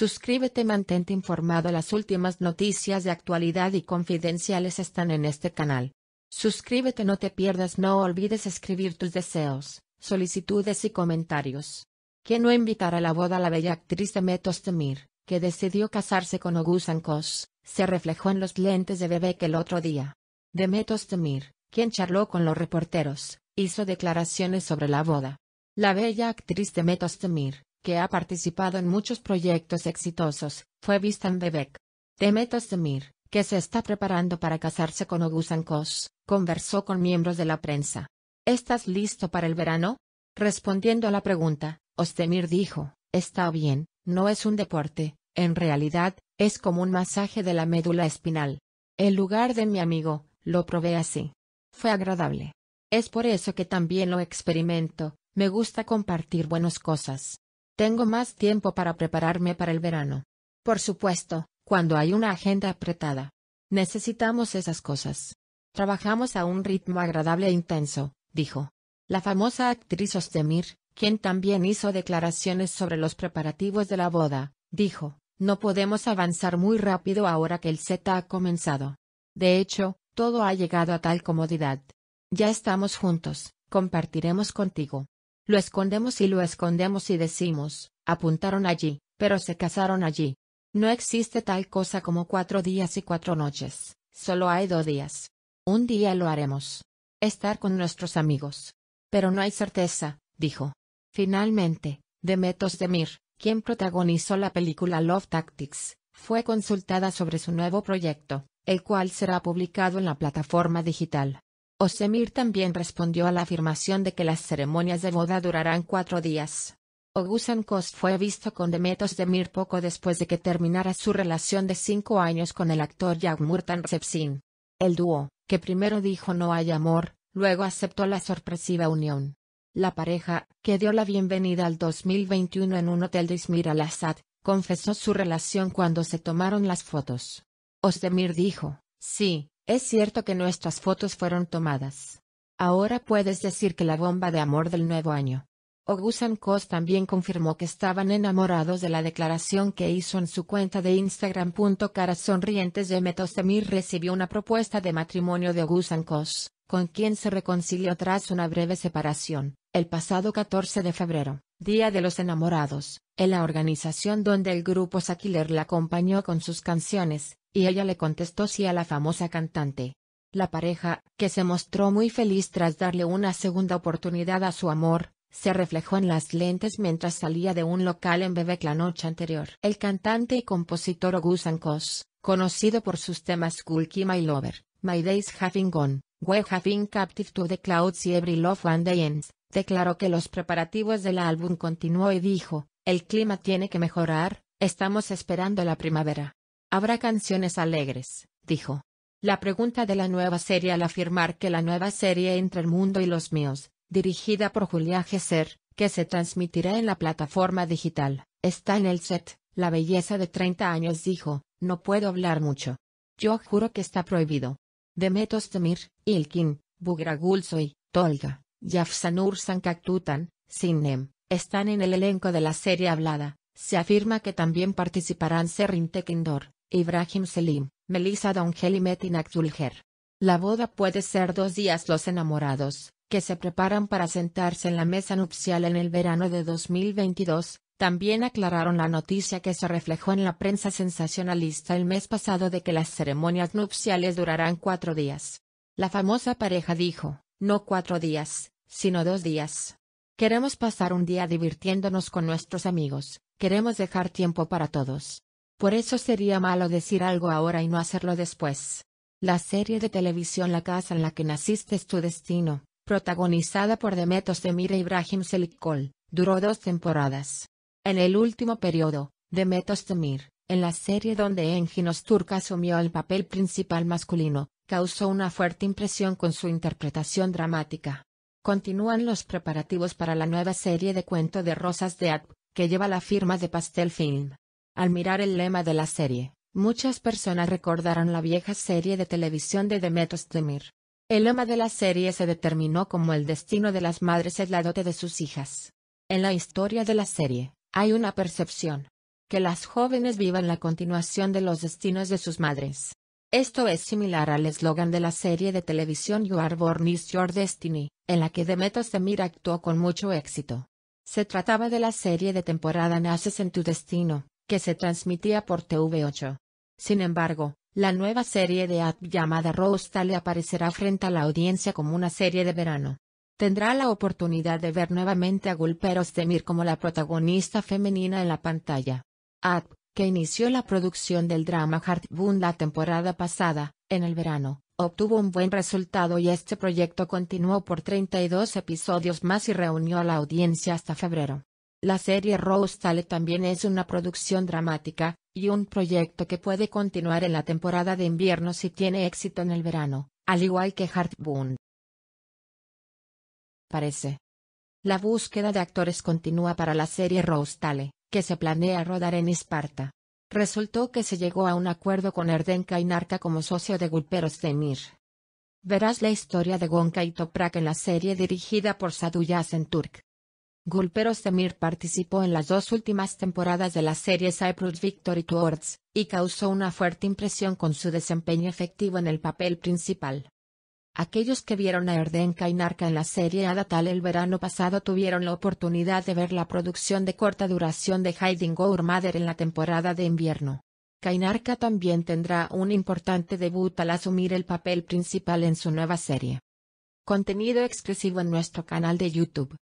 Suscríbete mantente informado las últimas noticias de actualidad y confidenciales están en este canal. Suscríbete no te pierdas no olvides escribir tus deseos, solicitudes y comentarios. ¿Quién no invitará a la boda a la bella actriz de Metostemir, que decidió casarse con Ogusan se reflejó en los lentes de que el otro día. De Metostemir, quien charló con los reporteros, hizo declaraciones sobre la boda. La bella actriz de Metostemir que ha participado en muchos proyectos exitosos, fue vista en Bebek. Temet Özdemir, que se está preparando para casarse con Ogusan Kos, conversó con miembros de la prensa. ¿Estás listo para el verano? Respondiendo a la pregunta, Ostemir dijo, está bien, no es un deporte, en realidad, es como un masaje de la médula espinal. El lugar de mi amigo, lo probé así. Fue agradable. Es por eso que también lo experimento, me gusta compartir buenas cosas. Tengo más tiempo para prepararme para el verano. Por supuesto, cuando hay una agenda apretada. Necesitamos esas cosas. Trabajamos a un ritmo agradable e intenso, dijo. La famosa actriz Ostemir, quien también hizo declaraciones sobre los preparativos de la boda, dijo, no podemos avanzar muy rápido ahora que el Z ha comenzado. De hecho, todo ha llegado a tal comodidad. Ya estamos juntos, compartiremos contigo. Lo escondemos y lo escondemos y decimos, apuntaron allí, pero se casaron allí. No existe tal cosa como cuatro días y cuatro noches, solo hay dos días. Un día lo haremos. Estar con nuestros amigos. Pero no hay certeza, dijo. Finalmente, Demetos Demir, quien protagonizó la película Love Tactics, fue consultada sobre su nuevo proyecto, el cual será publicado en la plataforma digital. Osemir también respondió a la afirmación de que las ceremonias de boda durarán cuatro días. Ogusankos fue visto con Demet Demir poco después de que terminara su relación de cinco años con el actor Yagmurtan Sepsin. El dúo, que primero dijo no hay amor, luego aceptó la sorpresiva unión. La pareja, que dio la bienvenida al 2021 en un hotel de Izmir al-Assad, confesó su relación cuando se tomaron las fotos. Osdemir dijo, sí, es cierto que nuestras fotos fueron tomadas. Ahora puedes decir que la bomba de amor del nuevo año. Ogusan Kos también confirmó que estaban enamorados de la declaración que hizo en su cuenta de Instagram. Cara sonrientes de Metosemir recibió una propuesta de matrimonio de Ogusan Kos, con quien se reconcilió tras una breve separación, el pasado 14 de febrero, Día de los Enamorados, en la organización donde el grupo Saquiler la acompañó con sus canciones, y ella le contestó sí a la famosa cantante. La pareja, que se mostró muy feliz tras darle una segunda oportunidad a su amor, se reflejó en las lentes mientras salía de un local en Bebek la noche anterior. El cantante y compositor Ogus conocido por sus temas Kulki My Lover, My Days Having Gone, We Having Captive to the Clouds y Every Love One Day Ends, declaró que los preparativos del álbum continuó y dijo, el clima tiene que mejorar, estamos esperando la primavera. Habrá canciones alegres, dijo. La pregunta de la nueva serie al afirmar que la nueva serie Entre el mundo y los míos, dirigida por Julia Gesser, que se transmitirá en la plataforma digital, está en el set. La belleza de 30 años dijo, no puedo hablar mucho. Yo juro que está prohibido. Demet Demir, Ilkin, Bugragulsoy, Tolga, Yafsanur Sankaktutan, Sinem, están en el elenco de la serie hablada. Se afirma que también participarán Serin Tekindor, Ibrahim Selim, Melissa Dongel y Metin La boda puede ser dos días los enamorados, que se preparan para sentarse en la mesa nupcial en el verano de 2022, también aclararon la noticia que se reflejó en la prensa sensacionalista el mes pasado de que las ceremonias nupciales durarán cuatro días. La famosa pareja dijo, no cuatro días, sino dos días. Queremos pasar un día divirtiéndonos con nuestros amigos, queremos dejar tiempo para todos. Por eso sería malo decir algo ahora y no hacerlo después. La serie de televisión La casa en la que naciste es tu destino, protagonizada por Demetos Özdemir e Ibrahim Selikol, duró dos temporadas. En el último periodo, Demetos Özdemir, en la serie donde Enginos Turca asumió el papel principal masculino, causó una fuerte impresión con su interpretación dramática. Continúan los preparativos para la nueva serie de Cuento de Rosas de Ad, que lleva la firma de Pastel Film. Al mirar el lema de la serie, muchas personas recordarán la vieja serie de televisión de Demetos Demir. El lema de la serie se determinó como el destino de las madres es la dote de sus hijas. En la historia de la serie, hay una percepción. Que las jóvenes vivan la continuación de los destinos de sus madres. Esto es similar al eslogan de la serie de televisión You Are Born Is Your Destiny, en la que Demetos Demir actuó con mucho éxito. Se trataba de la serie de temporada Naces en tu Destino, que se transmitía por TV8. Sin embargo, la nueva serie de app llamada Rostale aparecerá frente a la audiencia como una serie de verano. Tendrá la oportunidad de ver nuevamente a Gulper Demir como la protagonista femenina en la pantalla. App, que inició la producción del drama Heartbound la temporada pasada, en el verano, obtuvo un buen resultado y este proyecto continuó por 32 episodios más y reunió a la audiencia hasta febrero. La serie Rose también es una producción dramática, y un proyecto que puede continuar en la temporada de invierno si tiene éxito en el verano, al igual que Heartbound. Parece. La búsqueda de actores continúa para la serie Rostale, que se planea rodar en Esparta. Resultó que se llegó a un acuerdo con Erdenka y como socio de Gulperos de Mir. Verás la historia de Gonka y Toprak en la serie dirigida por Saduya turk Gulpero Semir participó en las dos últimas temporadas de la serie Cyprus Victory Tours, y causó una fuerte impresión con su desempeño efectivo en el papel principal. Aquellos que vieron a Erden Kainarka en la serie Adatal el verano pasado tuvieron la oportunidad de ver la producción de corta duración de Hiding Our Mother en la temporada de invierno. Kainarka también tendrá un importante debut al asumir el papel principal en su nueva serie. Contenido exclusivo en nuestro canal de YouTube.